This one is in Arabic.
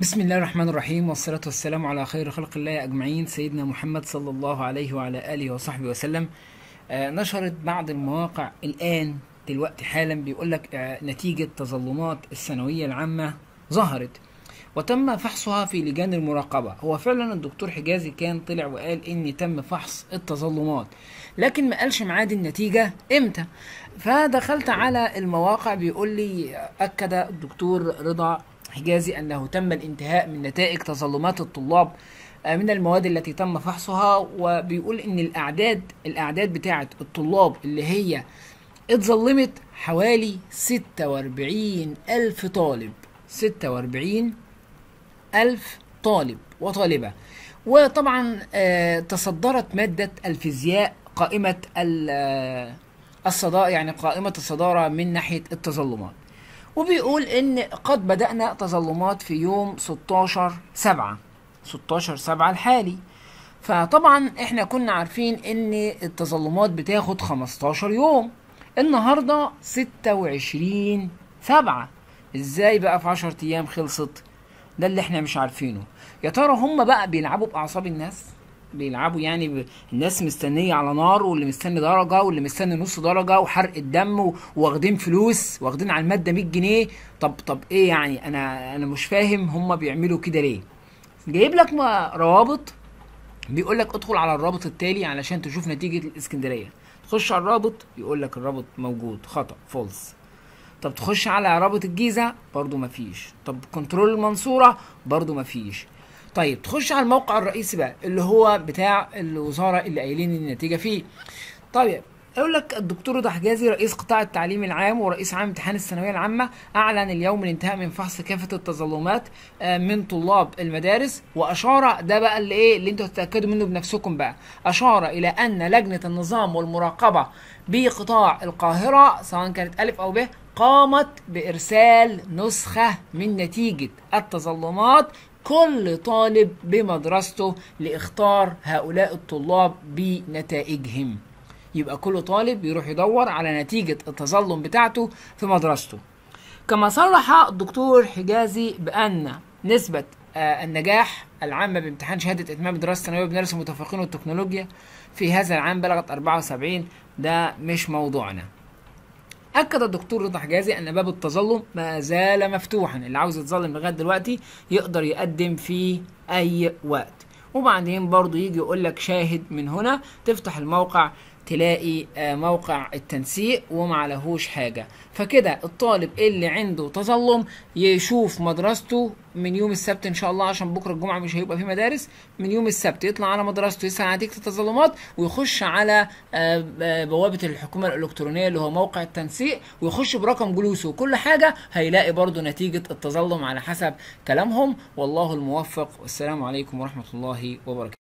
بسم الله الرحمن الرحيم والصلاة والسلام على خير خلق الله أجمعين سيدنا محمد صلى الله عليه وعلى آله وصحبه وسلم آه، نشرت بعض المواقع الآن دلوقتي حالا بيقول لك آه، نتيجة تظلمات الثانوية العامة ظهرت وتم فحصها في لجان المراقبة هو فعلا الدكتور حجازي كان طلع وقال ان تم فحص التظلمات لكن ما قالش معاد النتيجة امتى فدخلت على المواقع بيقول لي آه، اكد الدكتور رضا حجازي أنه تم الانتهاء من نتائج تظلمات الطلاب آه، من المواد التي تم فحصها وبيقول ان الاعداد الاعداد بتاعه الطلاب اللي هي اتظلمت حوالي 46 ألف طالب 46 ألف طالب وطالبة وطبعا آه، تصدرت مادة الفيزياء قائمة آه، الصدارة يعني قائمة الصدارة من ناحية التظلمات وبيقول ان قد بدأنا تظلمات في يوم 16 7 16 7 الحالي فطبعا احنا كنا عارفين ان التظلمات بتاخد 15 يوم النهارده 26 7 ازاي بقى في 10 ايام خلصت ده اللي احنا مش عارفينه يا ترى هم بقى بيلعبوا باعصاب الناس بيلعبوا يعني الناس مستنيه على نار واللي مستني درجه واللي مستني نص درجه وحرق الدم واخدين فلوس واخدين على الماده 100 جنيه طب طب ايه يعني انا انا مش فاهم هم بيعملوا كده ليه جايب لك روابط بيقول لك ادخل على الرابط التالي علشان تشوف نتيجه الاسكندريه تخش على الرابط يقول لك الرابط موجود خطا فولس طب تخش على رابط الجيزه برضو مفيش طب كنترول المنصوره برضو مفيش طيب تخش على الموقع الرئيسي بقى اللي هو بتاع الوزاره اللي قايلين النتيجه فيه طيب يقول لك الدكتور رضا حجازي رئيس قطاع التعليم العام ورئيس عام امتحان الثانويه العامه اعلن اليوم الانتهاء من فحص كافه التظلمات آه، من طلاب المدارس واشار ده بقى اللي ايه اللي انتوا تتاكدوا منه بنفسكم بقى اشار الى ان لجنه النظام والمراقبه بقطاع القاهره سواء كانت الف او ب قامت بارسال نسخه من نتيجه التظلمات كل طالب بمدرسته لاختار هؤلاء الطلاب بنتائجهم يبقى كل طالب يروح يدور على نتيجة التظلم بتاعته في مدرسته كما صرح الدكتور حجازي بأن نسبة آه، النجاح العامة بامتحان شهادة إتمام دراسة ثانوية بمدارس المتفوقين والتكنولوجيا في هذا العام بلغت 74 ده مش موضوعنا اكد الدكتور رضا حجازي ان باب التظلم ما زال مفتوحا اللي عاوز يتظلم لغايه دلوقتي يقدر يقدم في اي وقت وبعدين برضه يجي يقول لك شاهد من هنا تفتح الموقع تلاقي آه، موقع التنسيق وما عليهوش حاجة فكده الطالب اللي عنده تظلم يشوف مدرسته من يوم السبت ان شاء الله عشان بكره الجمعه مش هيبقى في مدارس من يوم السبت يطلع على مدرسته يسال عن نتيجه التظلمات ويخش على آه، آه، بوابه الحكومه الالكترونيه اللي هو موقع التنسيق ويخش برقم جلوسه وكل حاجه هيلاقي برضو نتيجه التظلم على حسب كلامهم والله الموفق والسلام عليكم ورحمه الله وبركاته